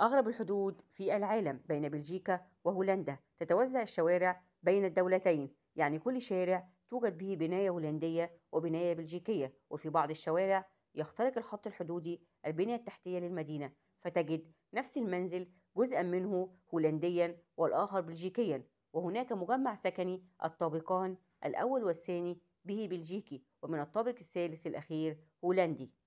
أغرب الحدود في العالم بين بلجيكا وهولندا تتوزع الشوارع بين الدولتين يعني كل شارع توجد به بناية هولندية وبناية بلجيكية وفي بعض الشوارع يخترق الخط الحدودي البنية التحتية للمدينة فتجد نفس المنزل جزءا منه هولنديا والآخر بلجيكيا وهناك مجمع سكني الطابقان الأول والثاني به بلجيكي ومن الطابق الثالث الأخير هولندي